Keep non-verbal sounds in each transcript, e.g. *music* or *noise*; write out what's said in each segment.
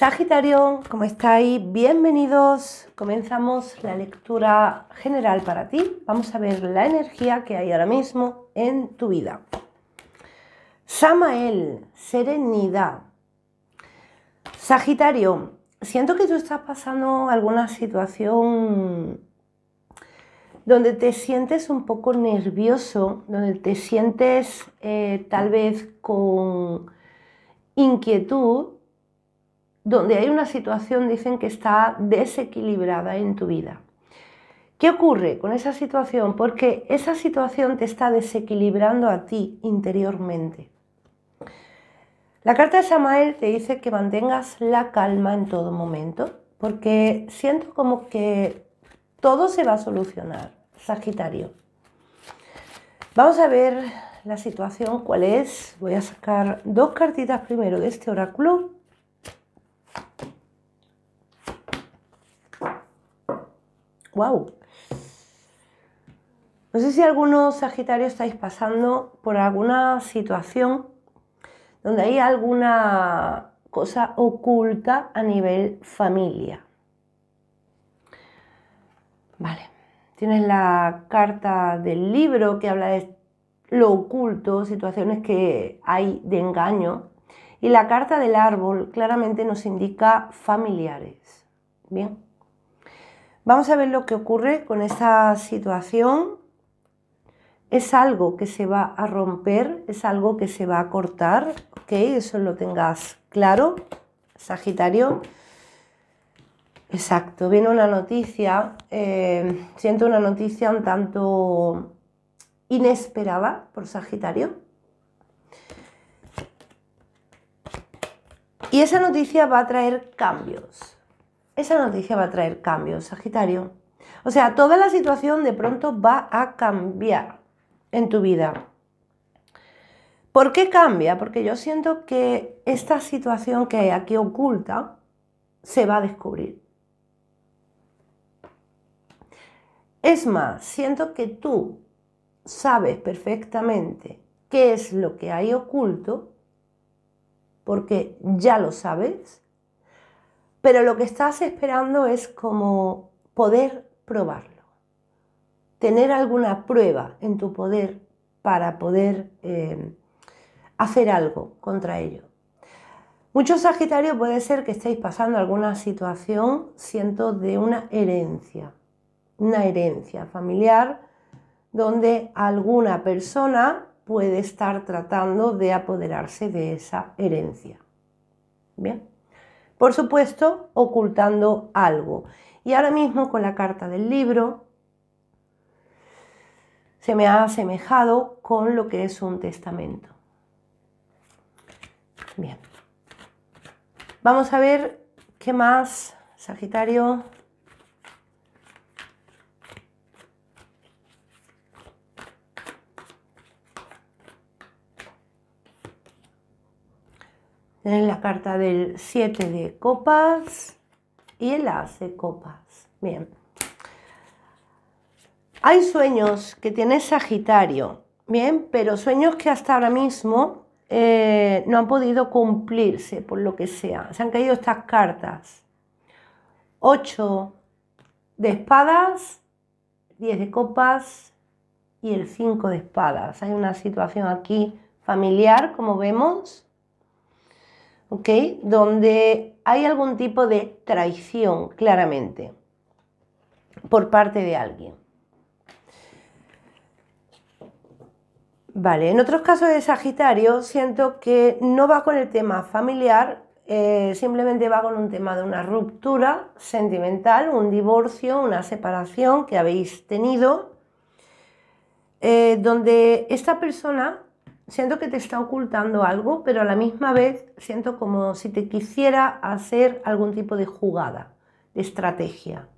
Sagitario, ¿cómo estáis? Bienvenidos. Comenzamos la lectura general para ti. Vamos a ver la energía que hay ahora mismo en tu vida. Samael, serenidad. Sagitario, siento que tú estás pasando alguna situación donde te sientes un poco nervioso, donde te sientes eh, tal vez con inquietud donde hay una situación, dicen, que está desequilibrada en tu vida. ¿Qué ocurre con esa situación? Porque esa situación te está desequilibrando a ti interiormente. La carta de Samael te dice que mantengas la calma en todo momento, porque siento como que todo se va a solucionar, Sagitario. Vamos a ver la situación, cuál es. Voy a sacar dos cartitas primero de este oráculo ¡Wow! No sé si algunos Sagitarios estáis pasando por alguna situación donde hay alguna cosa oculta a nivel familia. Vale, tienes la carta del libro que habla de lo oculto, situaciones que hay de engaño. Y la carta del árbol claramente nos indica familiares. Bien. Vamos a ver lo que ocurre con esta situación. Es algo que se va a romper, es algo que se va a cortar, ¿ok? Eso lo tengas claro, Sagitario. Exacto, viene una noticia, eh, siento una noticia un tanto inesperada por Sagitario. Y esa noticia va a traer cambios, esa noticia va a traer cambios, Sagitario. O sea, toda la situación de pronto va a cambiar en tu vida. ¿Por qué cambia? Porque yo siento que esta situación que hay aquí oculta se va a descubrir. Es más, siento que tú sabes perfectamente qué es lo que hay oculto, porque ya lo sabes, pero lo que estás esperando es como poder probarlo, tener alguna prueba en tu poder para poder em, hacer algo contra ello. Muchos Sagitarios puede ser que estéis pasando alguna situación, siento, de una herencia, una herencia familiar donde alguna persona puede estar tratando de apoderarse de esa herencia. Bien. Por supuesto, ocultando algo. Y ahora mismo con la carta del libro se me ha asemejado con lo que es un testamento. Bien. Vamos a ver qué más, Sagitario. en la carta del 7 de copas y el as de copas. Bien. Hay sueños que tiene Sagitario, bien, pero sueños que hasta ahora mismo eh, no han podido cumplirse por lo que sea. Se han caído estas cartas. 8 de espadas, 10 de copas y el 5 de espadas. Hay una situación aquí familiar, como vemos, donde hay algún tipo de traición, claramente, por parte de alguien. Vale, en otros casos de Sagitario siento que no va con el tema familiar, eh, simplemente va con un tema de una ruptura sentimental, un divorcio, una separación que habéis tenido, eh, donde esta persona siento que te está ocultando algo, pero a la misma vez siento como si te quisiera hacer algún tipo de jugada, de estrategia,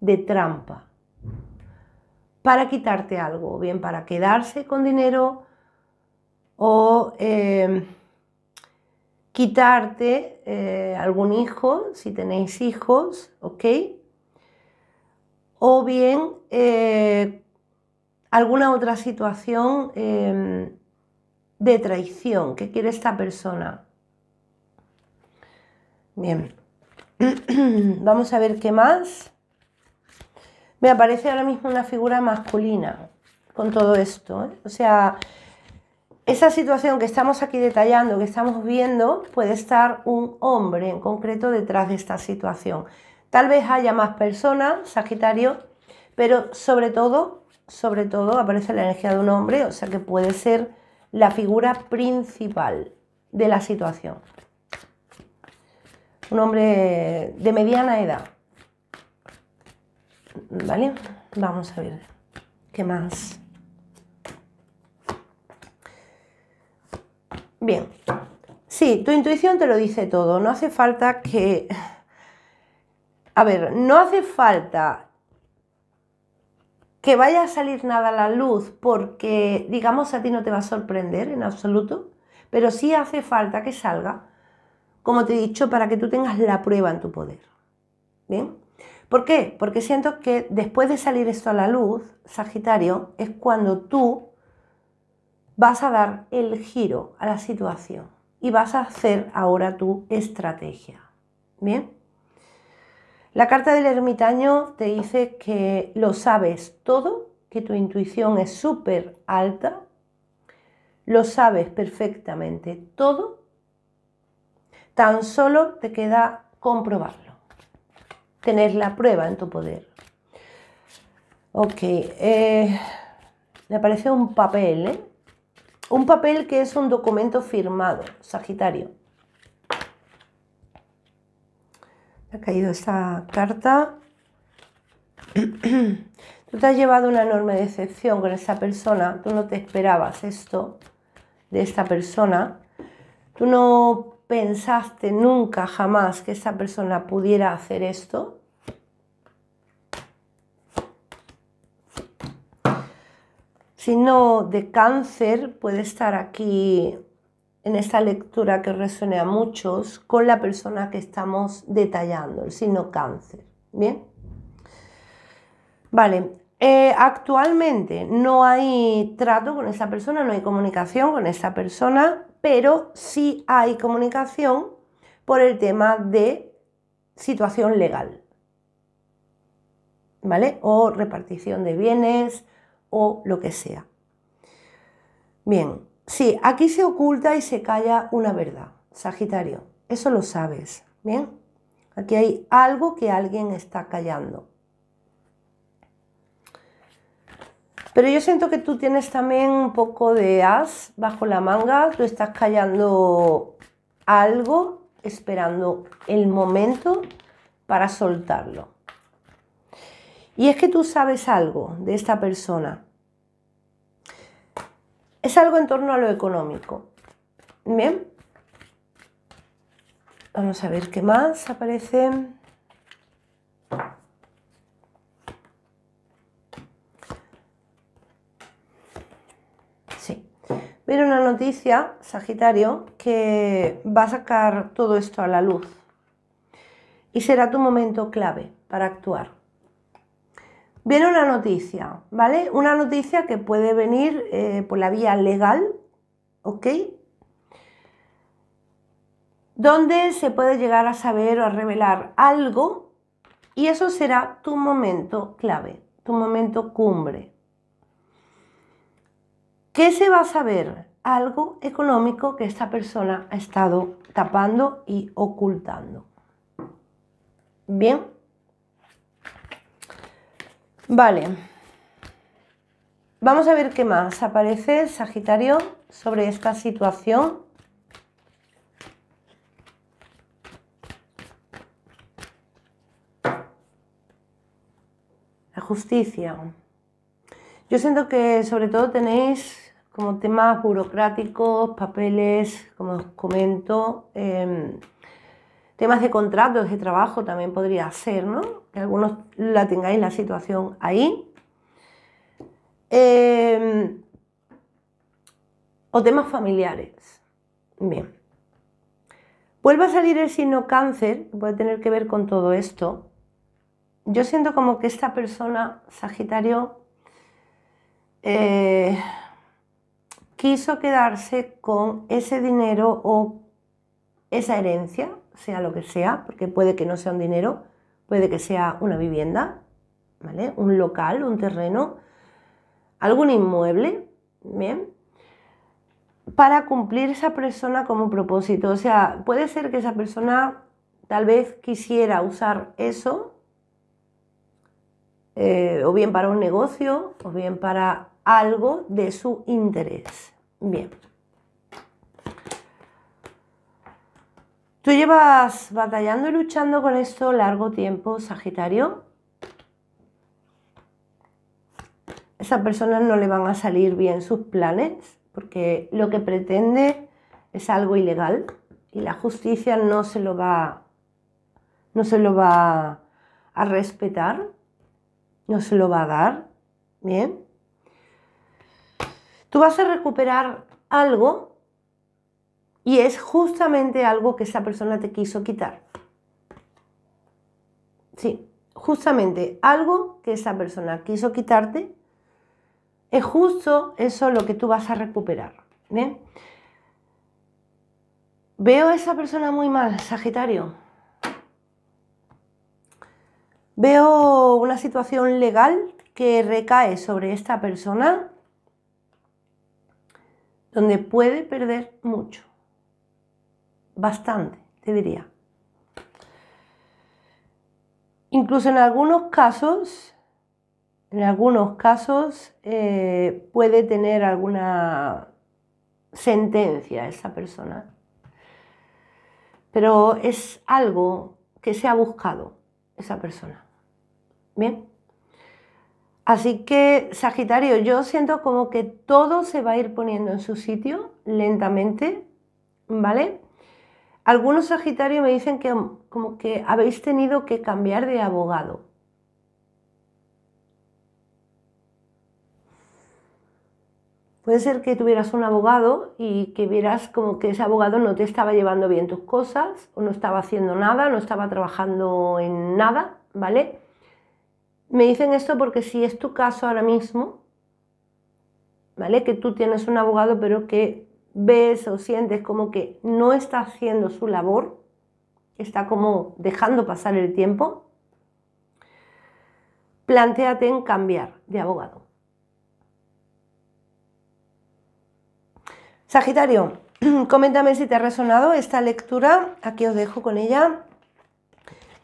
de trampa, para quitarte algo, bien para quedarse con dinero o em, quitarte eh, algún hijo, si tenéis hijos, ¿ok? O bien eh, alguna otra situación em, de traición. ¿Qué quiere esta persona? Bien. *clears throat* Vamos a ver qué más. Me aparece ahora mismo una figura masculina con todo esto. ¿eh? O sea, esa situación que estamos aquí detallando, que estamos viendo, puede estar un hombre en concreto detrás de esta situación. Tal vez haya más personas, Sagitario, pero sobre todo, sobre todo aparece la energía de un hombre, o sea que puede ser la figura principal de la situación. Un hombre de mediana edad. ¿Vale? Vamos a ver qué más. Bien. Sí, tu intuición te lo dice todo. No hace falta que... A ver, no hace falta que vaya a salir nada a la luz porque, digamos, a ti no te va a sorprender en absoluto, pero sí hace falta que salga, como te he dicho, para que tú tengas la prueba en tu poder. ¿Bien? ¿Por qué? Porque siento que después de salir esto a la luz, Sagitario, es cuando tú vas a dar el giro a la situación y vas a hacer ahora tu estrategia. ¿Bien? La carta del ermitaño te dice que lo sabes todo, que tu intuición es súper alta, lo sabes perfectamente todo, tan solo te queda comprobarlo, tener la prueba en tu poder. Ok, eh, me aparece un papel, ¿eh? un papel que es un documento firmado, Sagitario. ha caído esta carta. *clears throat* tú te has llevado una enorme decepción con esta persona, tú no te esperabas esto de esta persona, tú no pensaste nunca, jamás, que esta persona pudiera hacer esto. Si no de cáncer puede estar aquí en esta lectura que resuene a muchos con la persona que estamos detallando, el signo cáncer. Bien. Vale, eh, actualmente no hay trato con esa persona, no hay comunicación con esa persona, pero sí hay comunicación por el tema de situación legal. ¿Vale? O repartición de bienes o lo que sea. Bien, Sí, aquí se oculta y se calla una verdad, Sagitario. Eso lo sabes, ¿bien? Aquí hay algo que alguien está callando. Pero yo siento que tú tienes también un poco de as bajo la manga, tú estás callando algo, esperando el momento para soltarlo. Y es que tú sabes algo de esta persona. Es algo en torno a lo económico. Bien. Vamos a ver qué más aparece. Sí. Viene una noticia, Sagitario, que va a sacar todo esto a la luz. Y será tu momento clave para actuar. Viene una noticia, ¿vale? Una noticia que puede venir eh, por la vía legal, ¿ok? Donde se puede llegar a saber o a revelar algo y eso será tu momento clave, tu momento cumbre. ¿Qué se va a saber? Algo económico que esta persona ha estado tapando y ocultando. Bien. Vale. Vamos a ver qué más aparece Sagitario sobre esta situación. La justicia. Yo siento que sobre todo tenéis como temas burocráticos, papeles, como os comento. Em, Temas de contratos de trabajo también podría ser, ¿no? Que algunos la tengáis la situación ahí. Em, o temas familiares. Bien. Vuelve a salir el signo cáncer, puede tener que ver con todo esto. Yo siento como que esta persona, Sagitario, eh, quiso quedarse con ese dinero o esa herencia sea lo que sea, porque puede que no sea un dinero, puede que sea una vivienda, ¿vale? Un local, un terreno, algún inmueble, ¿bien? Para cumplir esa persona como propósito. O sea, puede ser que esa persona tal vez quisiera usar eso, eh, o bien para un negocio, o bien para algo de su interés. Bien. Tú llevas batallando y luchando con esto largo tiempo, Sagitario. Esas personas no le van a salir bien sus planes porque lo que pretende es algo ilegal y la justicia no se lo va no se lo va a respetar, no se lo va a dar, ¿bien? Tú vas a recuperar algo y es justamente algo que esa persona te quiso quitar. Sí, justamente algo que esa persona quiso quitarte es justo eso lo que tú vas a recuperar. Veo a esa persona muy mal, Sagitario. Veo una situación legal que recae sobre esta persona donde puede perder mucho bastante, te diría. Incluso en algunos casos, en algunos casos eh, puede tener alguna sentencia esa persona, pero es algo que se ha buscado esa persona. Bien. Así que, Sagitario, yo siento como que todo se va a ir poniendo en su sitio lentamente, ¿vale? Algunos Sagitarios me dicen que como que habéis tenido que cambiar de abogado. Puede ser que tuvieras un abogado y que vieras como que ese abogado no te estaba llevando bien tus cosas, o no estaba haciendo nada, no estaba trabajando en nada, ¿vale? Me dicen esto porque si es tu caso ahora mismo, ¿vale? Que tú tienes un abogado pero que ves o sientes como que no está haciendo su labor, está como dejando pasar el tiempo, planteate en cambiar de abogado. Sagitario, *clears throat* coméntame si te ha resonado esta lectura. Aquí os dejo con ella.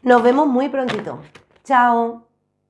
Nos vemos muy prontito. Chao.